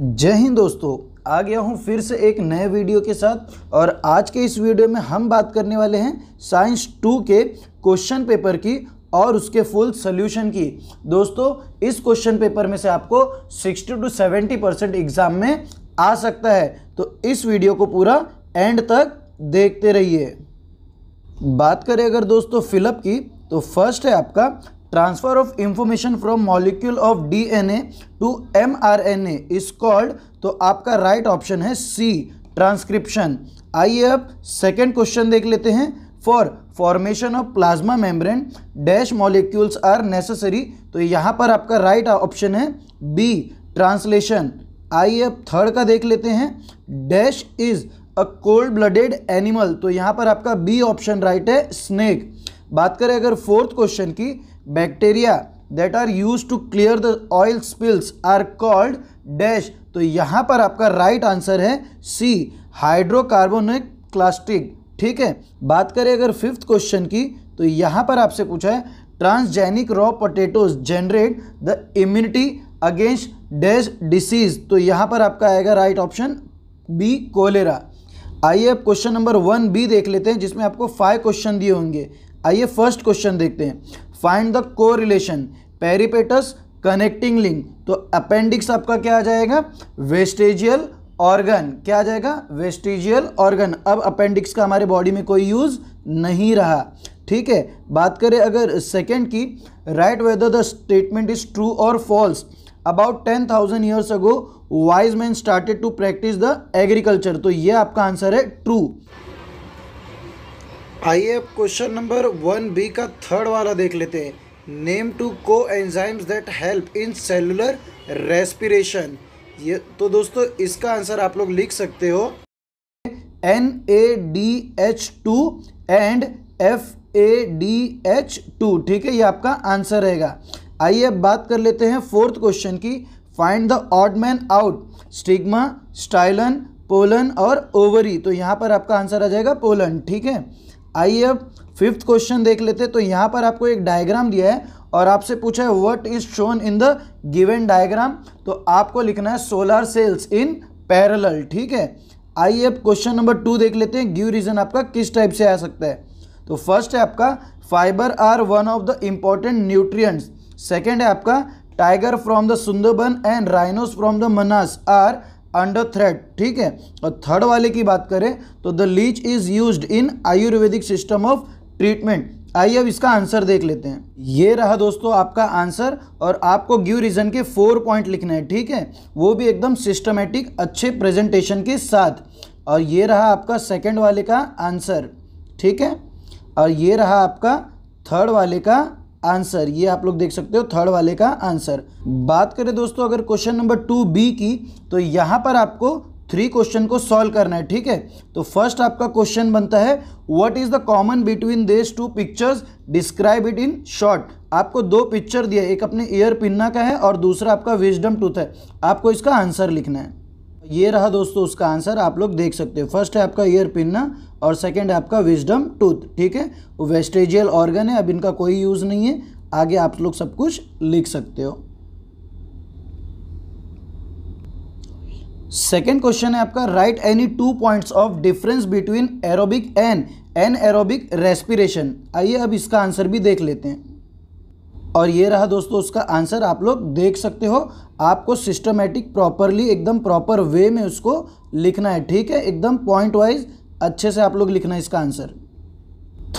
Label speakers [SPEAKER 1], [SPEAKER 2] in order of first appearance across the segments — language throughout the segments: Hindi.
[SPEAKER 1] जय हिंद दोस्तों आ गया हूँ फिर से एक नए वीडियो के साथ और आज के इस वीडियो में हम बात करने वाले हैं साइंस टू के क्वेश्चन पेपर की और उसके फुल सोल्यूशन की दोस्तों इस क्वेश्चन पेपर में से आपको 60 टू 70 परसेंट एग्ज़ाम में आ सकता है तो इस वीडियो को पूरा एंड तक देखते रहिए बात करें अगर दोस्तों फिलअप की तो फर्स्ट है आपका transfer of information from molecule of D N A to M R N A is called तो आपका राइट right ऑप्शन है सी ट्रांसक्रिप्शन आइए अब सेकेंड क्वेश्चन देख लेते हैं for formation of plasma membrane dash molecules are necessary तो यहाँ पर आपका राइट right ऑप्शन है बी ट्रांसलेशन आइए अब थर्ड का देख लेते हैं dash is a cold blooded animal तो यहाँ पर आपका बी ऑप्शन राइट है स्नेक बात करें अगर फोर्थ क्वेश्चन की bacteria that are use to clear the oil spills are called dash तो यहाँ पर आपका राइट right आंसर है सी हाइड्रोकार्बोनिक क्लास्टिक ठीक है बात करें अगर फिफ्थ क्वेश्चन की तो यहाँ पर आपसे पूछा है transgenic raw potatoes generate the immunity against dash disease तो यहाँ पर आपका आएगा राइट ऑप्शन बी कोलेरा आइए अब क्वेश्चन नंबर वन बी देख लेते हैं जिसमें आपको फाइव क्वेश्चन दिए होंगे आइए फर्स्ट क्वेश्चन देखते हैं find the correlation Peripatus connecting link तो अपेंडिक्स आपका क्या आ जाएगा वेस्टेजियल ऑर्गन क्या आ जाएगा वेस्टिजियल ऑर्गन अब अपेंडिक्स का हमारे बॉडी में कोई यूज़ नहीं रहा ठीक है बात करें अगर सेकेंड की right whether the statement is true और false about ten thousand years ago wise man started to practice the agriculture तो ये आपका आंसर है ट्रू आइए अब क्वेश्चन नंबर वन बी का थर्ड वाला देख लेते हैं name two coenzymes that help in cellular respiration ये तो दोस्तों इसका आंसर आप लोग लिख सकते हो N A D H two and F A D H two ठीक है ये आपका आंसर रहेगा आइए अब बात कर लेते हैं फोर्थ क्वेश्चन की find the odd man out stigma style pollen और ओवरी तो यहाँ पर आपका आंसर आ जाएगा पोलन ठीक है आइए अब फिफ्थ क्वेश्चन देख लेते तो यहाँ पर आपको एक डायग्राम दिया है और आपसे पूछा है what is shown in the given diagram तो आपको लिखना है सोलर सेल्स इन पैरल ठीक है आइए अब क्वेश्चन नंबर टू देख लेते हैं गिव रीजन आपका किस टाइप से आ सकता है तो फर्स्ट है आपका fibre are one of the important nutrients second है आपका tiger from the Sundarban and rhinos from the Manas are under threat ठीक है और थर्ड वाले की बात करें तो the leech is use in Ayurvedic system of treatment आइए अब इसका आंसर देख लेते हैं ये रहा दोस्तों आपका आंसर और आपको ग्यू रीजन के फोर पॉइंट लिखना है ठीक है वो भी एकदम सिस्टमेटिक अच्छे प्रेजेंटेशन के साथ और ये रहा आपका सेकेंड वाले का आंसर ठीक है और ये रहा आपका थर्ड वाले का आंसर ये आप लोग देख सकते हो थर्ड वाले का आंसर बात करें दोस्तों अगर क्वेश्चन नंबर टू बी की तो यहाँ पर आपको थ्री क्वेश्चन को सॉल्व करना है ठीक है तो फर्स्ट आपका क्वेश्चन बनता है what is the common between these two pictures describe it in short आपको दो पिक्चर दिया एक अपने ईयर पिन्ना का है और दूसरा आपका विजडम टूथ है आपको इसका आंसर लिखना है ये रहा दोस्तों उसका आंसर आप लोग देख सकते हो फर्स्ट है आपका ईयर पिन्ना और सेकंड है आपका विजडम टूथ ठीक है वेस्टेजियल ऑर्गन है अब इनका कोई यूज़ नहीं है आगे आप लोग सब कुछ लिख सकते हो सेकेंड क्वेश्चन है आपका write any two points of difference between aerobic and anaerobic respiration आइए अब इसका आंसर भी देख लेते हैं और ये रहा दोस्तों उसका आंसर आप लोग देख सकते हो आपको सिस्टमेटिक प्रॉपरली एकदम प्रॉपर वे में उसको लिखना है ठीक है एकदम पॉइंट वाइज अच्छे से आप लोग लिखना है इसका आंसर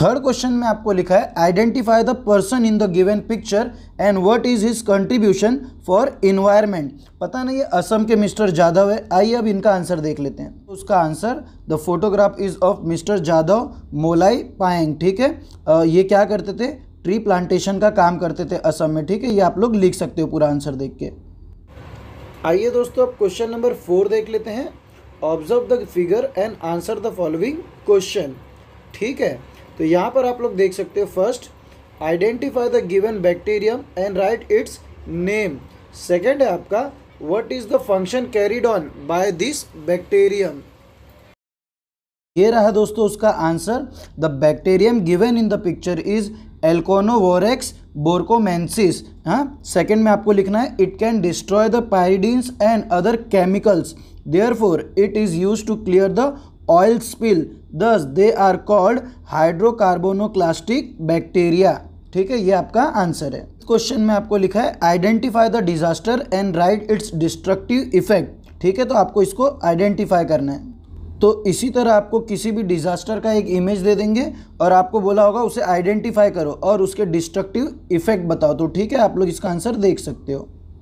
[SPEAKER 1] थर्ड क्वेश्चन में आपको लिखा है identify the person in the given picture and what is his contribution for environment पता नहीं ये असम के मिस्टर जाधव है आइए अब इनका आंसर देख लेते हैं तो उसका answer the photograph is of mister Jadav Molai Payeng ठीक है ये क्या करते थे ट्री प्लांटेशन का काम करते थे असम में ठीक है ये आप लोग लिख सकते हो पूरा आंसर देख के आइए दोस्तों अब क्वेश्चन नंबर फोर देख लेते हैं observe the figure and answer the following question ठीक है तो यहाँ पर आप लोग देख सकते हो first identify the given bacterium and write its name second है आपका what is the function carried on by this bacterium ये रहा दोस्तों उसका answer the bacterium given in the picture is Alcanivorax borkumensis हाँ सेकेंड में आपको लिखना है it can destroy the pyridines and other chemicals therefore it is use to clear the oil spill thus they are called hydrocarbonoclastic bacteria ठीक है ये आपका आंसर है क्वेश्चन में आपको लिखा है identify the disaster and write its destructive effect ठीक है तो आपको इसको आइडेंटिफाई करना है तो इसी तरह आपको किसी भी डिज़ास्टर का एक इमेज दे देंगे और आपको बोला होगा उसे आइडेंटिफाई करो और उसके डिस्ट्रक्टिव इफेक्ट बताओ तो ठीक है आप लोग इसका आंसर देख सकते हो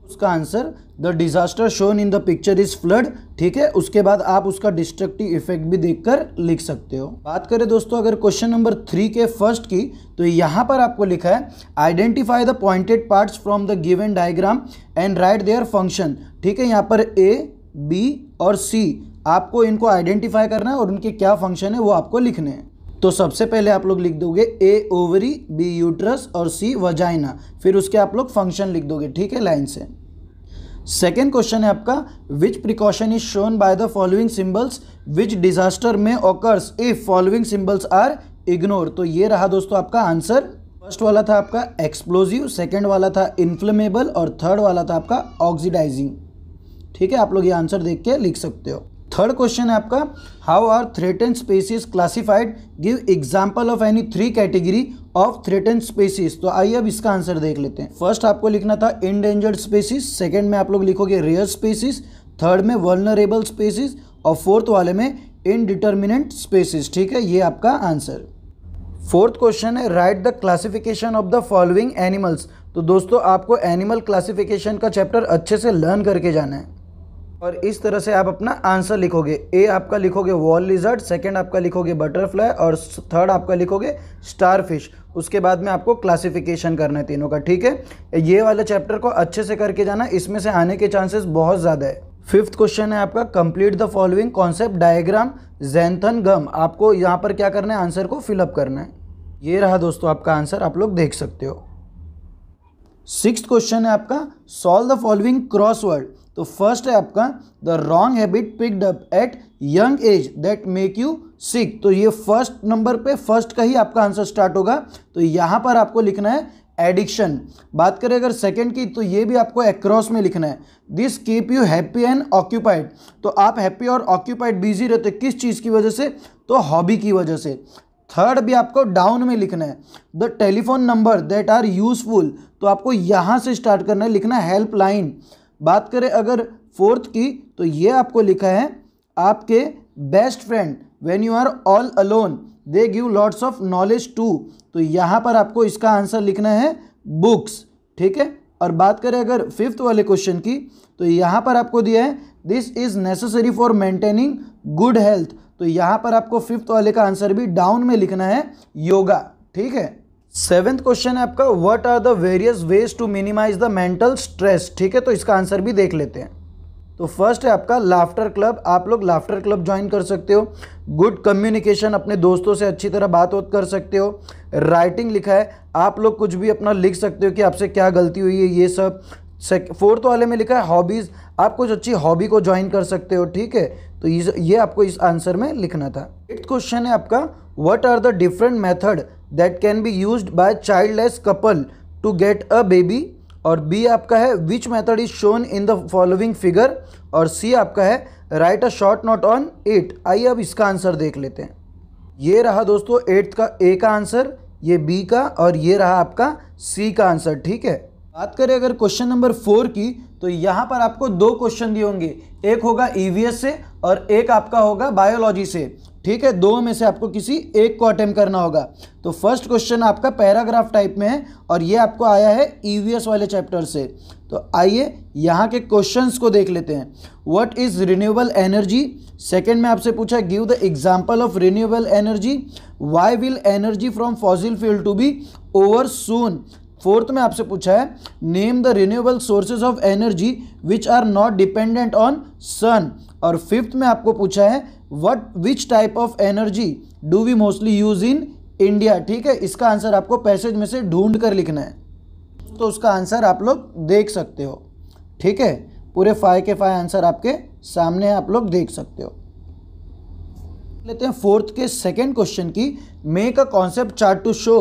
[SPEAKER 1] उसका answer the disaster shown in the picture is flood ठीक है उसके बाद आप उसका डिस्ट्रक्टिव इफेक्ट भी देखकर लिख सकते हो बात करें दोस्तों अगर क्वेश्चन नंबर थ्री के फर्स्ट की तो यहाँ पर आपको लिखा है identify the pointed parts from the given diagram and write their function ठीक है यहाँ पर ए बी और सी आपको इनको आइडेंटिफाई करना है और उनके क्या फंक्शन है वो आपको लिखने हैं तो सबसे पहले आप लोग लिख दोगे ए ओवरी बी यूट्रस और सी वजाइना फिर उसके आप लोग फंक्शन लिख दोगे ठीक है लाइन से सेकेंड क्वेश्चन है आपका which precaution is shown by the following symbols which disaster में occurs if following symbols are ignore तो ये रहा दोस्तों आपका आंसर फर्स्ट वाला था आपका एक्सप्लोजिव सेकेंड वाला था इन्फ्लेमेबल और थर्ड वाला था आपका ऑक्सीडाइजिंग ठीक है आप लोग ये आंसर देख के लिख सकते हो थर्ड क्वेश्चन है आपका how are threaten species classified give example of any three category of threaten species तो आइए अब इसका आंसर देख लेते हैं फर्स्ट आपको लिखना था इनडेंजर्ड स्पेसीज सेकेंड में आप लोग लिखोगे रेयर स्पेसीज थर्ड में वर्नरेबल स्पेसिस और फोर्थ वाले में इनडिटर्मिनेंट स्पेसिस ठीक है ये आपका आंसर फोर्थ क्वेश्चन है right the classification of the following animals तो दोस्तों आपको एनिमल क्लासिफिकेशन का चैप्टर अच्छे से लर्न करके जाना है और इस तरह से आप अपना आंसर लिखोगे ए आपका लिखोगे वॉल लिजर्ट सेकंड आपका लिखोगे बटरफ्लाई और थर्ड आपका लिखोगे स्टारफिश उसके बाद में आपको क्लासिफिकेशन करना है तीनों का ठीक है ये वाला चैप्टर को अच्छे से करके जाना इसमें से आने के चांसेस बहुत ज़्यादा है फिफ्थ क्वेश्चन है आपका complete the following concept diagram जैनथन गम आपको यहाँ पर क्या करना है आंसर को फिलअप करना है ये रहा दोस्तों आपका आंसर आप लोग देख सकते हो सिक्स क्वेश्चन है आपका सॉल्व द फॉलोइंग क्रॉसवर्ड तो फर्स्ट है आपका the wrong habit picked up at young age that make you sick तो ये फर्स्ट नंबर पे फर्स्ट का ही आपका आंसर स्टार्ट होगा तो यहाँ पर आपको लिखना है एडिक्शन बात करें अगर सेकंड की तो ये भी आपको एक्रॉस में लिखना है this keep you happy and occupied तो आप हैप्पी और ऑक्यूपाइड बिजी रहते किस चीज़ की वजह से तो हॉबी की वजह से थर्ड भी आपको डाउन में लिखना है the telephone number that are useful तो आपको यहाँ से स्टार्ट करना है लिखना हेल्पलाइन बात करें अगर फोर्थ की तो ये आपको लिखा है आपके best friend when you are all alone they give lots of knowledge to तो यहाँ पर आपको इसका आंसर लिखना है बुक्स ठीक है और बात करें अगर फिफ्थ वाले क्वेश्चन की तो यहाँ पर आपको दिया है this is necessary for maintaining good health तो यहाँ पर आपको फिफ्थ वाले का आंसर भी डाउन में लिखना है योगा ठीक है सेवेंथ क्वेश्चन है आपका what are the various ways to minimise the mental stress ठीक है तो इसका आंसर भी देख लेते हैं तो फर्स्ट है आपका लाफ्टर क्लब आप लोग लाफ्टर क्लब ज्वाइन कर सकते हो गुड कम्युनिकेशन अपने दोस्तों से अच्छी तरह बात वोत कर सकते हो राइटिंग लिखा है आप लोग कुछ भी अपना लिख सकते हो कि आपसे क्या गलती हुई है ये सब फोर्थ वाले में लिखा है हॉबीज़ आप कुछ अच्छी हॉबी को ज्वाइन कर सकते हो ठीक है तो ये आपको इस आंसर में लिखना था एट्थ क्वेश्चन है आपका what are the different method that can be used by childless couple to get a baby और बी आपका है which method is shown in the following figure और सी आपका है write a short note on at आइए अब इसका आंसर देख लेते हैं ये रहा दोस्तों एट्थ का ए का आंसर ये बी का और ये रहा आपका सी का आंसर ठीक है बात करें अगर क्वेश्चन नंबर फोर की तो यहाँ पर आपको दो क्वेश्चन दिए होंगे एक होगा ईवीएस e से और एक आपका होगा बायोलॉजी से ठीक है दो में से आपको किसी एक को अटेम्प करना होगा तो फर्स्ट क्वेश्चन आपका पैराग्राफ टाइप में है और ये आपको आया है ईवीएस वाले चैप्टर से तो आइए यहाँ के क्वेश्चंस को देख लेते हैं what is renewable energy second में आपसे पूछा give the example of renewable energy why will energy from fossil fuel to be over soon fourth में आपसे पूछा है name the renewable sources of energy which are not dependent on sun और फिफ्थ में आपको पूछा है what which type of energy do we mostly use in India ठीक है इसका आंसर आपको पैसेज में से ढूंढ कर लिखना है तो उसका आंसर आप लोग देख सकते हो ठीक है पूरे फाइव के फाइव आंसर आपके सामने आप लोग देख सकते हो लेते हैं फोर्थ के सेकेंड क्वेश्चन की make a concept chart to show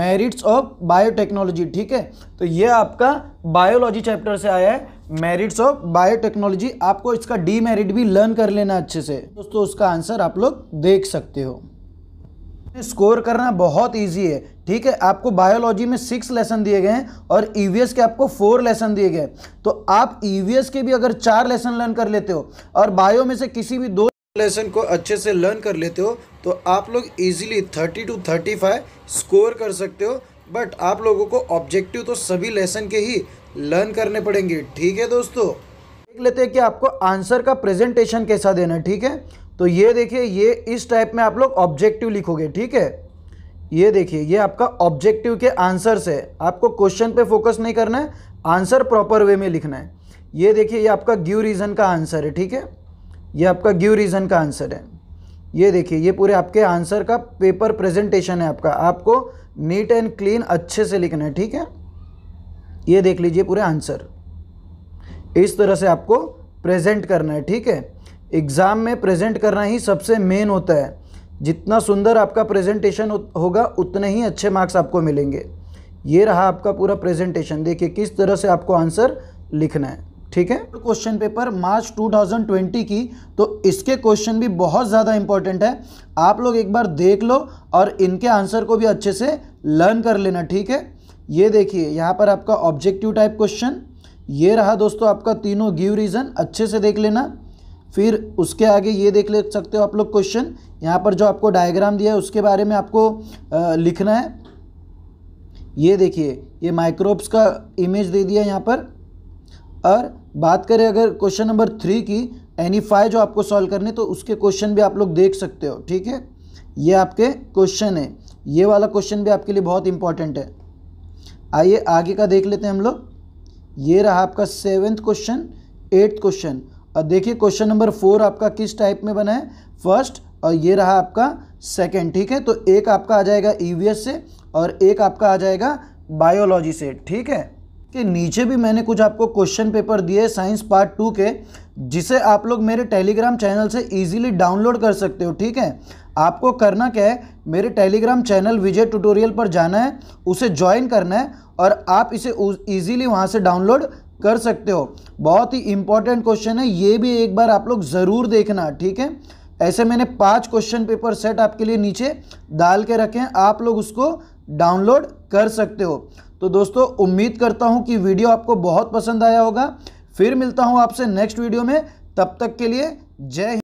[SPEAKER 1] merits of biotechnology ठीक है तो ये आपका बायोलॉजी चैप्टर से आया है मेरिट्स ऑफ बायोटेक्नोलॉजी आपको इसका डीमेरिट भी लर्न कर लेना अच्छे से दोस्तों उसका आंसर आप लोग देख सकते हो स्कोर करना बहुत इजी है ठीक है आपको बायोलॉजी में सिक्स लेसन दिए गए हैं और ईवीएस e के आपको फोर लेसन दिए गए तो आप ईवीएस e के भी अगर चार लेसन लर्न कर लेते हो और बायो में से किसी भी दो लेसन को अच्छे से लर्न कर लेते हो तो आप लोग easily thirty two thirty five score कर सकते हो बट आप लोगों को ऑब्जेक्टिव तो सभी लेसन के ही लर्न करने पड़ेंगे ठीक है दोस्तों देख लेते हैं कि आपको आंसर का प्रेजेंटेशन कैसा देना है ठीक है तो ये देखिए ये इस टाइप में आप लोग ऑब्जेक्टिव लिखोगे ठीक है ये देखिए ये आपका ऑब्जेक्टिव के आंसर्स है आपको क्वेश्चन पे फोकस नहीं करना है आंसर प्रॉपर वे में लिखना है ये देखिए ये आपका ग्यू रीज़न का आंसर है ठीक है ये आपका ग्यू रीज़न का आंसर है ये देखिए ये पूरे आपके आंसर का पेपर प्रेजेंटेशन है आपका आपको नीट एंड क्लीन अच्छे से लिखना है ठीक है ये देख लीजिए पूरे आंसर इस तरह से आपको प्रेजेंट करना है ठीक है एग्ज़ाम में प्रेजेंट करना ही सबसे मेन होता है जितना सुंदर आपका प्रेजेंटेशन होगा उतने ही अच्छे मार्क्स आपको मिलेंगे ये रहा आपका पूरा प्रेजेंटेशन देखिए किस तरह से आपको आंसर लिखना है ठीक है क्वेश्चन पेपर मार्च 2020 की तो इसके क्वेश्चन भी बहुत ज़्यादा इंपॉर्टेंट है आप लोग एक बार देख लो और इनके आंसर को भी अच्छे से लर्न कर लेना ठीक है ये देखिए यहाँ पर आपका ऑब्जेक्टिव टाइप क्वेश्चन ये रहा दोस्तों आपका तीनों गिव रीज़न अच्छे से देख लेना फिर उसके आगे ये देख ले सकते हो आप लोग क्वेश्चन यहाँ पर जो आपको डायग्राम दिया है उसके बारे में आपको लिखना है ये देखिए ये माइक्रोब्स का इमेज दे दिया यहाँ पर और बात करें अगर क्वेश्चन नंबर थ्री की एनी फाइव जो आपको सॉल्व करने तो उसके क्वेश्चन भी आप लोग देख सकते हो ठीक है ये आपके क्वेश्चन है ये वाला क्वेश्चन भी आपके लिए बहुत इंपॉर्टेंट है आइए आगे का देख लेते हैं हम लोग ये रहा आपका सेवेंथ क्वेश्चन एट्थ क्वेश्चन और देखिए क्वेश्चन नंबर फोर आपका किस टाइप में बना है फर्स्ट और ये रहा आपका सेकेंड ठीक है तो एक आपका आ जाएगा ई e से और एक आपका आ जाएगा बायोलॉजी से ठीक है के नीचे भी मैंने कुछ आपको क्वेश्चन पेपर दिए साइंस पार्ट टू के जिसे आप लोग मेरे टेलीग्राम चैनल से इजीली डाउनलोड कर सकते हो ठीक है आपको करना क्या है मेरे टेलीग्राम चैनल विजय ट्यूटोरियल पर जाना है उसे ज्वाइन करना है और आप इसे इजीली वहाँ से डाउनलोड कर सकते हो बहुत ही इंपॉर्टेंट क्वेश्चन है ये भी एक बार आप लोग ज़रूर देखना ठीक है ऐसे मैंने पाँच क्वेश्चन पेपर सेट आपके लिए नीचे डाल के रखे हैं आप लोग उसको डाउनलोड कर सकते हो तो दोस्तों उम्मीद करता हूँ कि वीडियो आपको बहुत पसंद आया होगा फिर मिलता हूँ आपसे नेक्स्ट वीडियो में तब तक के लिए जय